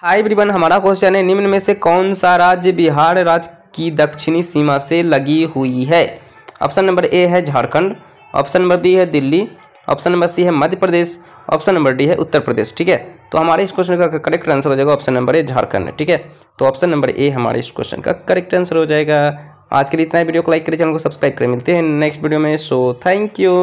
हाय ब्रिवन हमारा क्वेश्चन है निम्न में से कौन सा राज्य बिहार राज्य की दक्षिणी सीमा से लगी हुई है ऑप्शन नंबर ए है झारखंड ऑप्शन नंबर बी है दिल्ली ऑप्शन नंबर सी है Madhya Pradesh option number D है उत्तर प्रदेश ठीक है तो हमारे इस क्वेश्चन का करेक्ट आंसर हो जाएगा ऑप्शन नंबर ए झारखंड ठीक है तो ऑप्शन नंबर ए हमारे इस क्वेश्चन का करेक्ट आंसर हो जाएगा आज के लिए इतना ही वीडियो को लाइक करें चैनल को सब्सक्राइब करें मिलते हैं नेक्स्ट वीडियो में सो थैंक यू